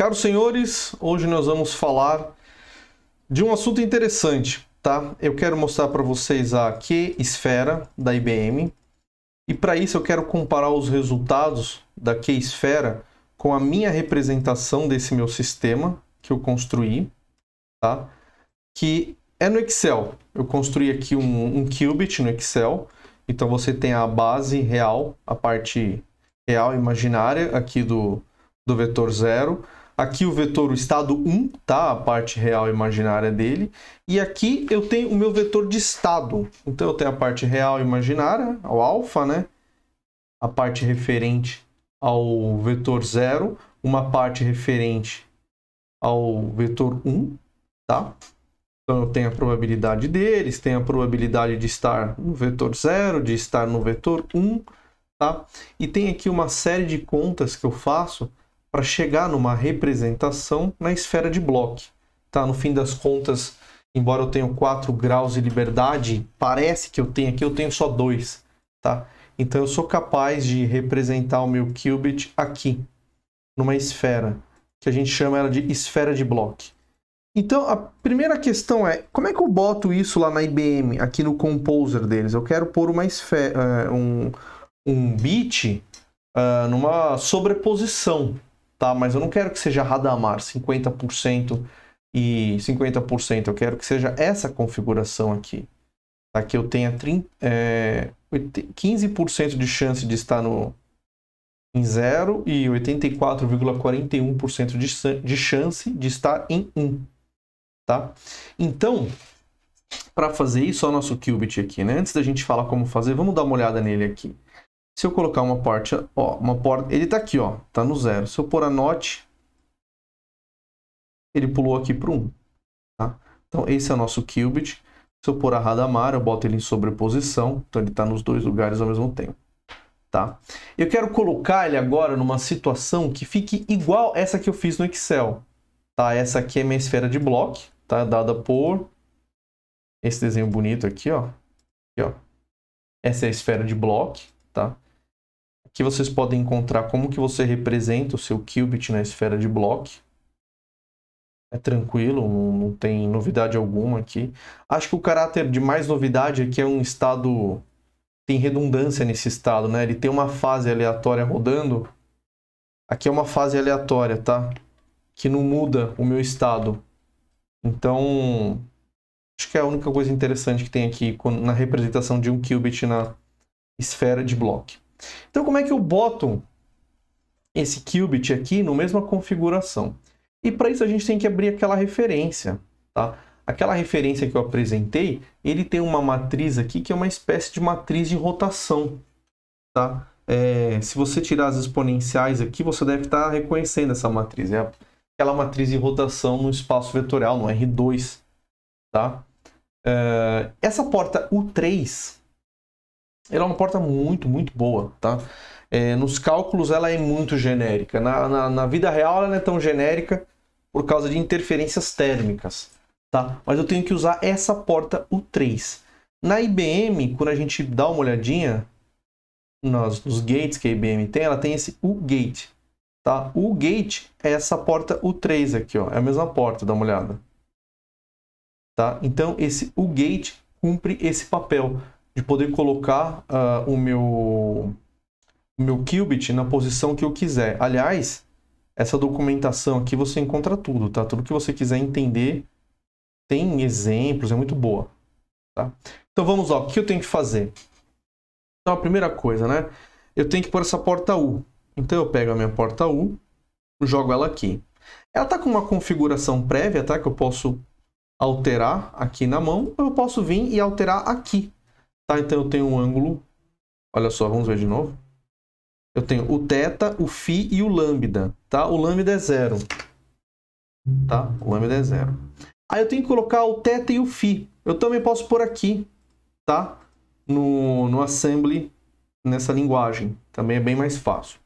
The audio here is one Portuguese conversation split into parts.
Caros senhores, hoje nós vamos falar de um assunto interessante, tá? Eu quero mostrar para vocês a Q esfera da IBM e para isso eu quero comparar os resultados da Q esfera com a minha representação desse meu sistema que eu construí, tá? Que é no Excel. Eu construí aqui um, um qubit no Excel, então você tem a base real, a parte real imaginária aqui do, do vetor zero Aqui o vetor, o estado 1, tá? A parte real imaginária dele. E aqui eu tenho o meu vetor de estado. Então eu tenho a parte real imaginária, o alfa, né? A parte referente ao vetor 0, uma parte referente ao vetor 1, tá? Então eu tenho a probabilidade deles, tenho a probabilidade de estar no vetor 0, de estar no vetor 1, tá? E tem aqui uma série de contas que eu faço para chegar numa representação na esfera de bloco. Tá? No fim das contas, embora eu tenha 4 graus de liberdade, parece que eu tenho aqui, eu tenho só 2. Tá? Então eu sou capaz de representar o meu qubit aqui, numa esfera, que a gente chama ela de esfera de bloco. Então, a primeira questão é, como é que eu boto isso lá na IBM, aqui no Composer deles? Eu quero pôr uma esfera, eh, um, um bit uh, numa sobreposição, tá? Mas eu não quero que seja Radamar 50% e 50%. Eu quero que seja essa configuração aqui. Tá? Que eu tenha 30, é, 15% de chance de estar no, em 0 e 84,41% de, de chance de estar em 1. Um, tá? Então, para fazer isso, olha o nosso qubit aqui. Né? Antes da gente falar como fazer, vamos dar uma olhada nele aqui. Se eu colocar uma parte, ó, uma porta, ele tá aqui, ó, tá no zero. Se eu pôr a not, ele pulou aqui para 1, um, tá? Então esse é o nosso qubit. Se eu pôr a radamar, eu boto ele em sobreposição, então ele está nos dois lugares ao mesmo tempo. Tá? Eu quero colocar ele agora numa situação que fique igual essa que eu fiz no Excel. Tá? Essa aqui é minha esfera de bloco, tá? dada por esse desenho bonito aqui. Ó. aqui ó. Essa é a esfera de bloco. Tá? que vocês podem encontrar como que você representa o seu qubit na esfera de bloco. É tranquilo, não, não tem novidade alguma aqui. Acho que o caráter de mais novidade aqui é, é um estado... Tem redundância nesse estado, né? Ele tem uma fase aleatória rodando. Aqui é uma fase aleatória, tá? Que não muda o meu estado. Então, acho que é a única coisa interessante que tem aqui na representação de um qubit na esfera de bloco. Então, como é que eu boto esse qubit aqui na mesma configuração? E para isso a gente tem que abrir aquela referência, tá? Aquela referência que eu apresentei, ele tem uma matriz aqui que é uma espécie de matriz de rotação, tá? É, se você tirar as exponenciais aqui, você deve estar tá reconhecendo essa matriz. É aquela matriz de rotação no espaço vetorial, no R2, tá? É, essa porta U3, ela é uma porta muito, muito boa, tá? É, nos cálculos ela é muito genérica. Na, na, na, vida real ela não é tão genérica por causa de interferências térmicas, tá? Mas eu tenho que usar essa porta U3. Na IBM, quando a gente dá uma olhadinha nos, nos gates que a IBM tem, ela tem esse U-gate, tá? U-gate é essa porta U3 aqui, ó. É a mesma porta, dá uma olhada. Tá? Então, esse U-gate cumpre esse papel de poder colocar uh, o meu o meu qubit na posição que eu quiser. Aliás, essa documentação aqui você encontra tudo, tá? Tudo que você quiser entender tem exemplos, é muito boa, tá? Então vamos lá, o que eu tenho que fazer? Então a primeira coisa, né? Eu tenho que pôr essa porta U. Então eu pego a minha porta U, jogo ela aqui. Ela está com uma configuração prévia, tá? Que eu posso alterar aqui na mão, eu posso vir e alterar aqui Tá, então eu tenho um ângulo. Olha só, vamos ver de novo. Eu tenho o θ, o φ e o lambda, tá? O lambda é zero, tá? O lambda é zero. Aí eu tenho que colocar o θ e o φ. Eu também posso pôr aqui, tá? No, no assembly, nessa linguagem. Também é bem mais fácil.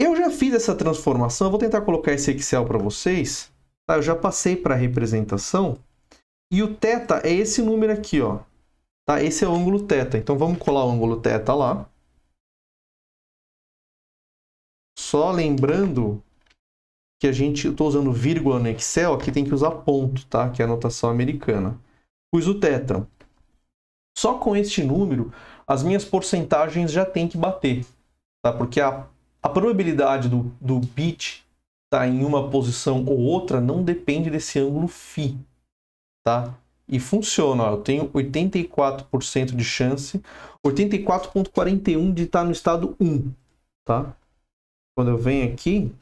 Eu já fiz essa transformação, eu vou tentar colocar esse Excel para vocês. Tá? Eu já passei para a representação. E o θ é esse número aqui, ó. Tá? Esse é o ângulo θ. Então vamos colar o ângulo θ lá. Só lembrando que a gente, eu estou usando vírgula no Excel, aqui tem que usar ponto, tá? Que é a notação americana. Pus o θ. Só com este número, as minhas porcentagens já tem que bater, tá? Porque a, a probabilidade do, do bit estar tá, em uma posição ou outra não depende desse ângulo φ, tá? e funciona. eu tenho 84% de chance, 84,41% de estar tá no estado 1, tá? Quando eu venho aqui,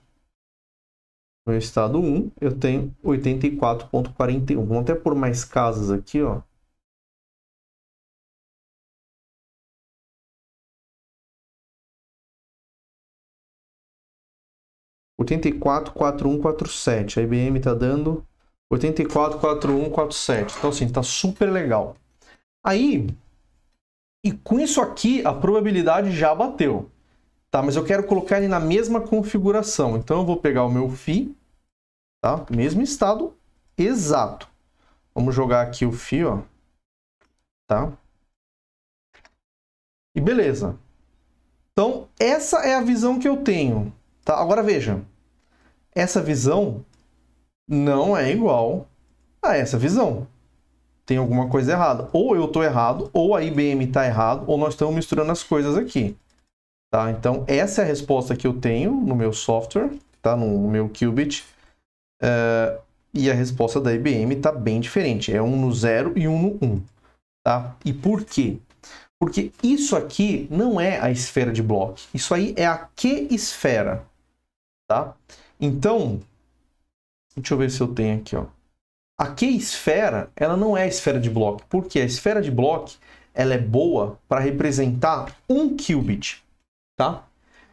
no estado 1, eu tenho 84,41%. Vamos até por mais casas aqui, ó. Oitenta e quatro, quatro, um, quatro, sete. A IBM está dando 84, 41, 47. Então, assim, tá super legal. Aí, e com isso aqui, a probabilidade já bateu. Tá, mas eu quero colocar ele na mesma configuração. Então, eu vou pegar o meu FI, tá? Mesmo estado exato. Vamos jogar aqui o FI, ó. Tá? E beleza. Então, essa é a visão que eu tenho. Tá? Agora, veja. Essa visão não é igual a essa visão. Tem alguma coisa errada. Ou eu estou errado, ou a IBM está errado, ou nós estamos misturando as coisas aqui. Tá? Então, essa é a resposta que eu tenho no meu software, tá? no meu qubit. Uh, e a resposta da IBM está bem diferente. É um no zero e um no Um, tá? E por quê? Porque isso aqui não é a esfera de bloco Isso aí é a q esfera, tá? Então, Deixa eu ver se eu tenho aqui, ó. A Q-esfera, ela não é esfera de bloco porque a esfera de bloco ela é boa para representar um qubit, tá?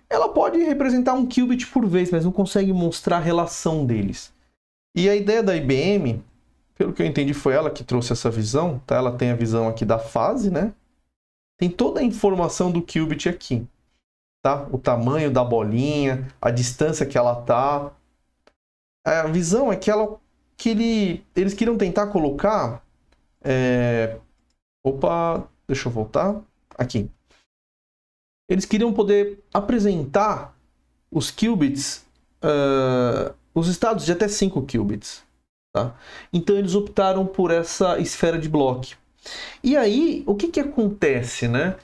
Ela pode representar um qubit por vez, mas não consegue mostrar a relação deles. E a ideia da IBM, pelo que eu entendi, foi ela que trouxe essa visão, tá? Ela tem a visão aqui da fase, né? Tem toda a informação do qubit aqui, tá? O tamanho da bolinha, a distância que ela tá, a visão é que, ela, que ele, eles queriam tentar colocar. É... Opa, deixa eu voltar. Aqui. Eles queriam poder apresentar os qubits, uh, os estados de até 5 qubits. Tá? Então eles optaram por essa esfera de bloco. E aí, o que, que acontece, né?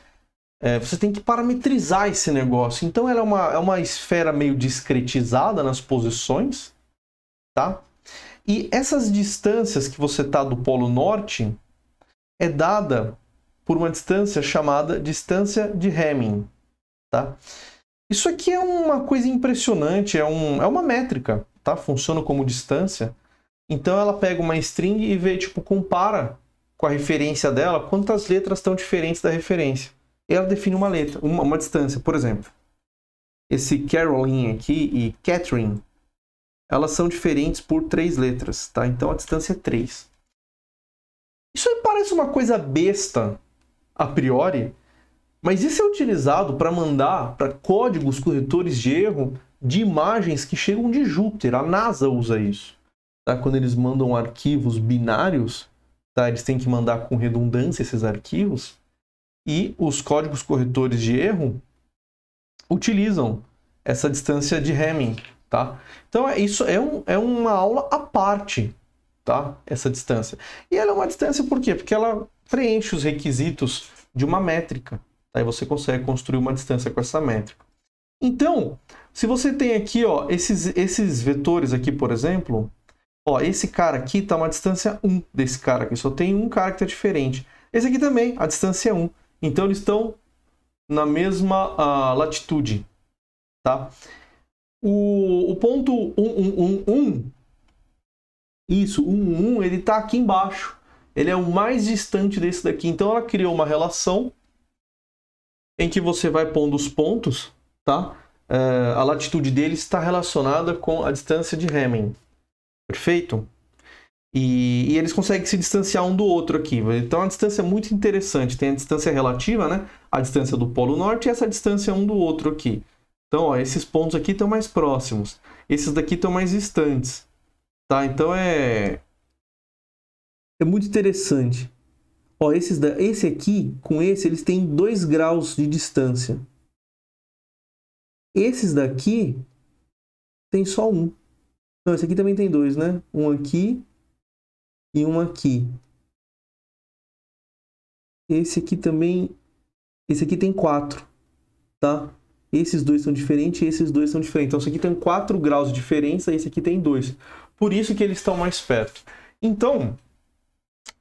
É, você tem que parametrizar esse negócio. Então ela é uma, é uma esfera meio discretizada nas posições, tá? E essas distâncias que você está do Polo Norte é dada por uma distância chamada distância de Hamming, tá? Isso aqui é uma coisa impressionante, é, um, é uma métrica, tá? Funciona como distância. Então ela pega uma string e vê, tipo, compara com a referência dela quantas letras estão diferentes da referência. Ela define uma letra, uma, uma distância, por exemplo. Esse Caroline aqui e Catherine elas são diferentes por três letras, tá? Então a distância é três. Isso aí parece uma coisa besta a priori, mas isso é utilizado para mandar para códigos corretores de erro de imagens que chegam de Júpiter. A NASA usa isso. Tá? Quando eles mandam arquivos binários, tá? eles têm que mandar com redundância esses arquivos. E os códigos corretores de erro utilizam essa distância de Hamming, tá? Então é, isso é, um, é uma aula à parte, tá? Essa distância. E ela é uma distância por quê? Porque ela preenche os requisitos de uma métrica. Aí tá? você consegue construir uma distância com essa métrica. Então, se você tem aqui, ó, esses, esses vetores aqui, por exemplo, ó, esse cara aqui está uma distância 1 desse cara aqui, só tem um caractere tá diferente. Esse aqui também, a distância é 1. Então, eles estão na mesma uh, latitude, tá? O, o ponto 111, isso, 11, ele está aqui embaixo. Ele é o mais distante desse daqui. Então ela criou uma relação em que você vai pondo os pontos, tá? É, a latitude dele está relacionada com a distância de Hamming. Perfeito? E, e, eles conseguem se distanciar um do outro aqui. Então é uma distância muito interessante. Tem a distância relativa, né? A distância do Polo Norte e essa distância um do outro aqui. Então, ó, esses pontos aqui estão mais próximos. Esses daqui estão mais distantes. Tá? Então é... É muito interessante. Ó, esses da... Esse aqui com esse, eles têm 2 graus de distância. Esses daqui tem só um. Não, esse aqui também tem dois, né? Um aqui e um aqui. Esse aqui também... Esse aqui tem quatro, tá? esses dois são diferentes e esses dois são diferentes. Então, isso aqui tem 4 graus de diferença, esse aqui tem 2. Por isso que eles estão mais perto. Então,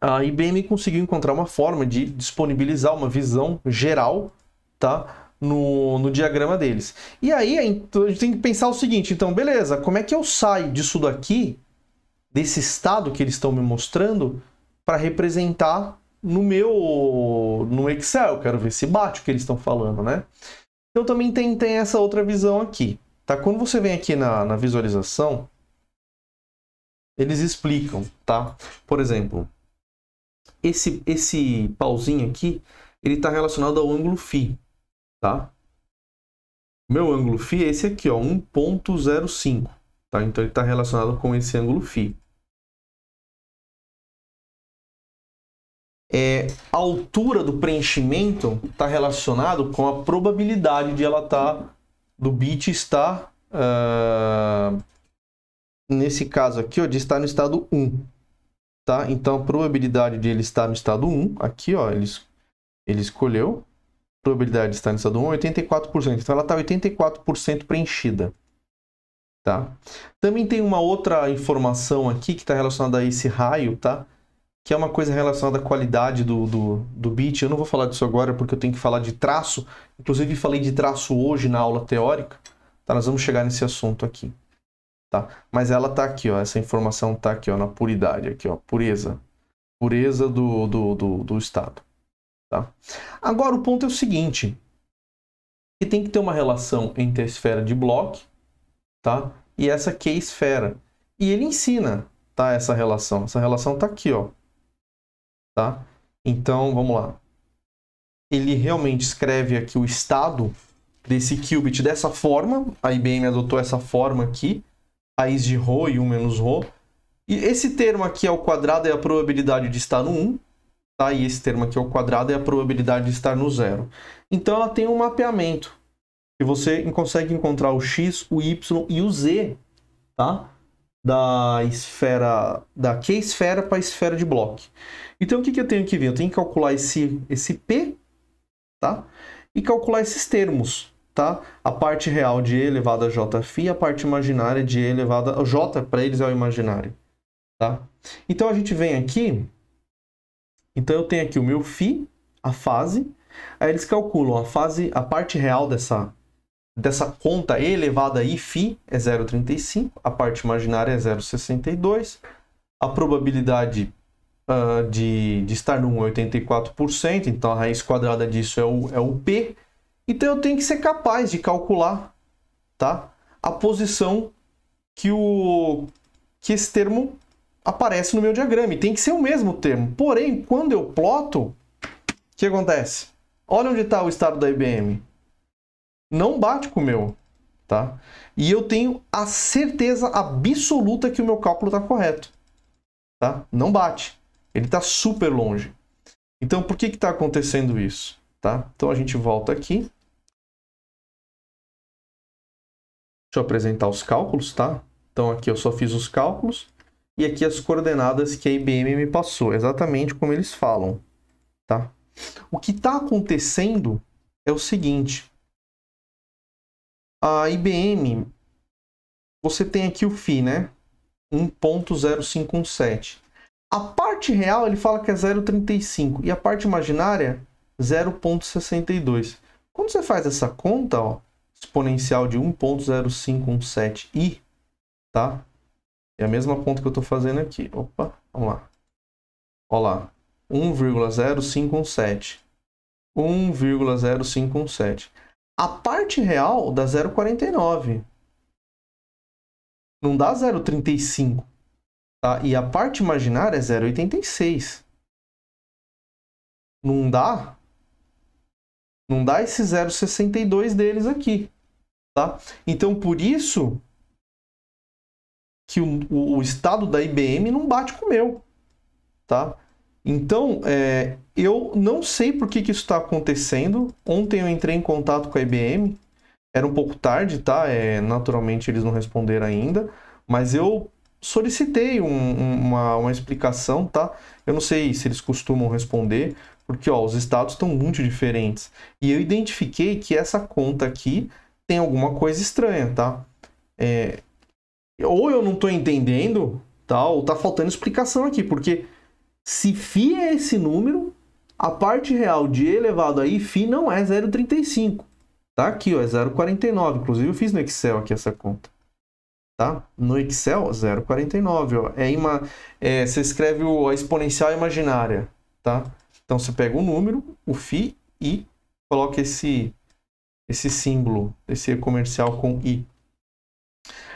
a IBM conseguiu encontrar uma forma de disponibilizar uma visão geral tá, no, no diagrama deles. E aí, então, a gente tem que pensar o seguinte, então, beleza, como é que eu saio disso daqui, desse estado que eles estão me mostrando, para representar no meu no Excel, quero ver se bate o que eles estão falando, né? Então também tem, tem essa outra visão aqui. Tá? Quando você vem aqui na, na visualização, eles explicam, tá? Por exemplo, esse, esse pauzinho aqui, ele está relacionado ao ângulo φ, tá? Meu ângulo φ é esse aqui, ó, 1.05, tá? Então ele está relacionado com esse ângulo φ. é, a altura do preenchimento está relacionado com a probabilidade de ela estar tá, do bit estar uh, nesse caso aqui ó, de estar no estado 1 tá então a probabilidade de ele estar no estado 1 aqui ó ele, ele escolheu a probabilidade de estar no estado 1 é 84% então ela está 84% preenchida tá também tem uma outra informação aqui que está relacionada a esse raio tá que é uma coisa relacionada à qualidade do, do, do beat. Eu não vou falar disso agora porque eu tenho que falar de traço. Inclusive, falei de traço hoje na aula teórica. Tá? Nós vamos chegar nesse assunto aqui. Tá? Mas ela tá aqui, ó. Essa informação tá aqui, ó, na puridade, aqui, ó, pureza. Pureza do, do, do, do estado. Tá? Agora, o ponto é o seguinte. Que tem que ter uma relação entre a esfera de Bloch tá? e essa é esfera E ele ensina tá, essa relação. Essa relação tá aqui, ó tá? Então, vamos lá. Ele realmente escreve aqui o estado desse qubit dessa forma. A IBM adotou essa forma aqui, raiz de ρ e 1 menos ρ. E esse termo aqui ao quadrado é a probabilidade de estar no 1, tá? E esse termo aqui ao quadrado é a probabilidade de estar no zero. Então ela tem um mapeamento. E você consegue encontrar o x, o y e o z, tá? da esfera da Q esfera para a esfera de bloco. Então o que, que eu tenho que ver? Eu tenho que calcular esse, esse P, tá? E calcular esses termos, tá? A parte real de E elevado a Jφ e a parte imaginária de E elevado a J para eles é o imaginário, tá? Então a gente vem aqui, então eu tenho aqui o meu φ, a fase, aí eles calculam a fase, a parte real dessa dessa conta é E elevada a Iφ é 0,35, a parte imaginária é 0,62, a probabilidade uh, de, de estar no 1 é 84%, então a raiz quadrada disso é o, é o P, então eu tenho que ser capaz de calcular tá, a posição que, o, que esse termo aparece no meu diagrama, e tem que ser o mesmo termo, porém, quando eu ploto, o que acontece? Olha onde está o estado da IBM, não bate com o meu, tá? E eu tenho a certeza absoluta que o meu cálculo está correto, tá? Não bate, ele está super longe. Então, por que está acontecendo isso, tá? Então, a gente volta aqui. Deixa eu apresentar os cálculos, tá? Então, aqui eu só fiz os cálculos e aqui as coordenadas que a IBM me passou, exatamente como eles falam, tá? O que está acontecendo é o seguinte, a IBM, você tem aqui o FI, né? 1.0517. A parte real ele fala que é 0,35 e a parte imaginária 0,62. Quando você faz essa conta, ó, exponencial de 1.0517i, tá? É a mesma conta que eu estou fazendo aqui. Opa, vamos lá. Olha lá, 1,0517. 1,0517 a parte real dá 0,49. Não dá 0,35. Tá? E a parte imaginária é 0,86. Não dá? Não dá esse 0,62 deles aqui. Tá? Então, por isso que o, o, o estado da IBM não bate com o meu. Tá? Então, é, eu não sei por que, que isso está acontecendo. Ontem eu entrei em contato com a IBM. Era um pouco tarde, tá? É, naturalmente eles não responderam ainda. Mas eu solicitei um, uma, uma explicação, tá? Eu não sei se eles costumam responder, porque ó, os estados estão muito diferentes. E eu identifiquei que essa conta aqui tem alguma coisa estranha, tá? É, ou eu não estou entendendo, tá? Ou tá faltando explicação aqui, porque se φ é esse número, a parte real de e elevado a i, φ não é 0,35. Tá aqui, ó, é 0,49. Inclusive, eu fiz no Excel aqui essa conta. Tá? No Excel, 0,49. É uma, é, você escreve o, a exponencial imaginária. Tá? Então, você pega o número, o φ, e coloca esse, esse símbolo, esse comercial com i.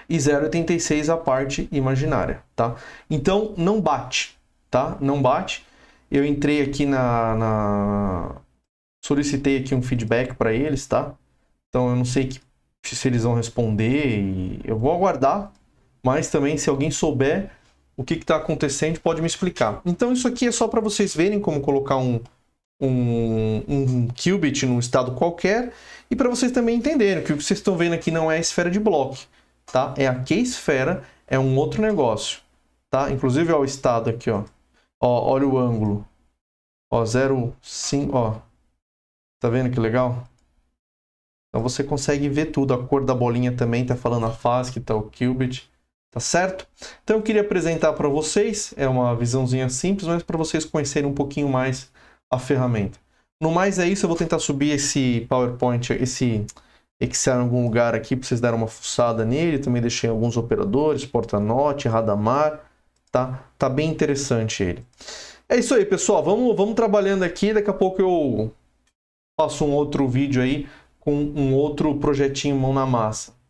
E 0,86 a parte imaginária. Tá? Então, não bate tá? Não bate. Eu entrei aqui na, na... solicitei aqui um feedback para eles, tá? Então eu não sei que, se eles vão responder e eu vou aguardar, mas também se alguém souber o que está acontecendo pode me explicar. Então isso aqui é só para vocês verem como colocar um, um, um qubit num estado qualquer e para vocês também entenderem que o que vocês estão vendo aqui não é a esfera de bloco, tá? É a que esfera é um outro negócio, tá? Inclusive ó, o estado aqui, ó. Ó, olha o ângulo. Ó, 0,5, ó. Tá vendo que legal? Então você consegue ver tudo, a cor da bolinha também tá falando a fase que tá o qubit, tá certo? Então eu queria apresentar para vocês, é uma visãozinha simples, mas para vocês conhecerem um pouquinho mais a ferramenta. No mais é isso, eu vou tentar subir esse PowerPoint, esse Excel em algum lugar aqui para vocês darem uma fuçada nele, também deixei alguns operadores, porta-note, radamar, tá? Tá bem interessante ele. É isso aí, pessoal. Vamos, vamos trabalhando aqui. Daqui a pouco eu faço um outro vídeo aí com um outro projetinho mão na massa.